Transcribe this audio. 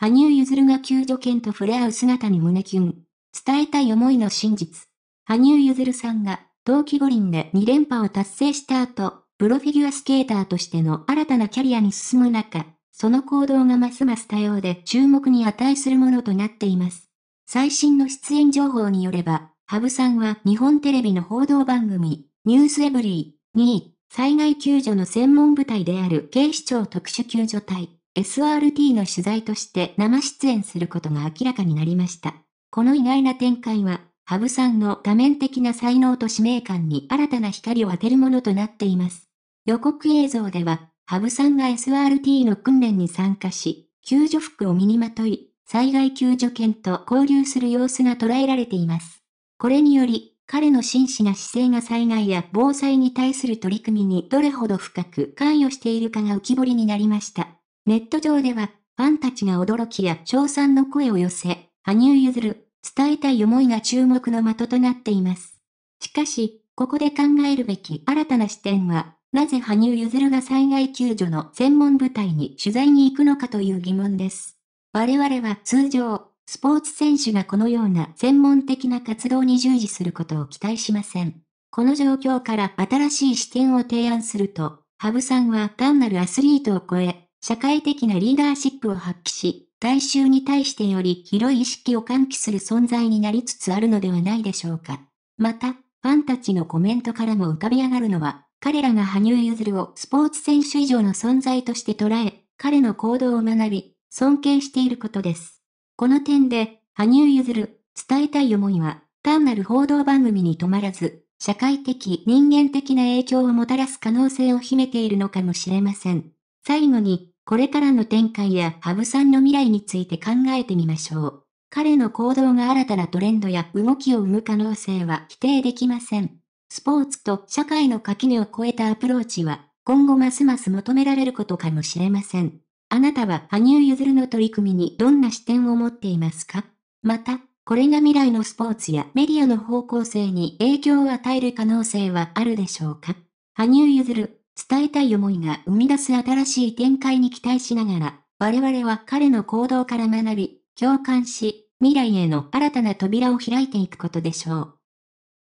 羽生結弦が救助犬と触れ合う姿に胸キュン。伝えたい思いの真実。羽生結弦さんが、冬季五輪で2連覇を達成した後、プロフィギュアスケーターとしての新たなキャリアに進む中、その行動がますます多様で注目に値するものとなっています。最新の出演情報によれば、ハブさんは日本テレビの報道番組、ニュースエブリー、2位、災害救助の専門部隊である警視庁特殊救助隊、SRT の取材として生出演することが明らかになりました。この意外な展開は、羽生さんの画面的な才能と使命感に新たな光を当てるものとなっています。予告映像では、羽生さんが SRT の訓練に参加し、救助服を身にまとい、災害救助犬と交流する様子が捉えられています。これにより、彼の真摯な姿勢が災害や防災に対する取り組みにどれほど深く関与しているかが浮き彫りになりました。ネット上では、ファンたちが驚きや賞賛の声を寄せ、羽生結弦、伝えたい思いが注目の的となっています。しかし、ここで考えるべき新たな視点は、なぜ羽生結弦が災害救助の専門部隊に取材に行くのかという疑問です。我々は通常、スポーツ選手がこのような専門的な活動に従事することを期待しません。この状況から新しい視点を提案すると、羽生さんは単なるアスリートを超え、社会的なリーダーシップを発揮し、大衆に対してより広い意識を喚起する存在になりつつあるのではないでしょうか。また、ファンたちのコメントからも浮かび上がるのは、彼らが羽生結弦をスポーツ選手以上の存在として捉え、彼の行動を学び、尊敬していることです。この点で、羽生結弦、伝えたい思いは、単なる報道番組に止まらず、社会的人間的な影響をもたらす可能性を秘めているのかもしれません。最後に、これからの展開や羽生さんの未来について考えてみましょう。彼の行動が新たなトレンドや動きを生む可能性は否定できません。スポーツと社会の垣根を越えたアプローチは、今後ますます求められることかもしれません。あなたは羽生結弦の取り組みにどんな視点を持っていますかまた、これが未来のスポーツやメディアの方向性に影響を与える可能性はあるでしょうか羽生結弦伝えたい思いが生み出す新しい展開に期待しながら、我々は彼の行動から学び、共感し、未来への新たな扉を開いていくことでしょう。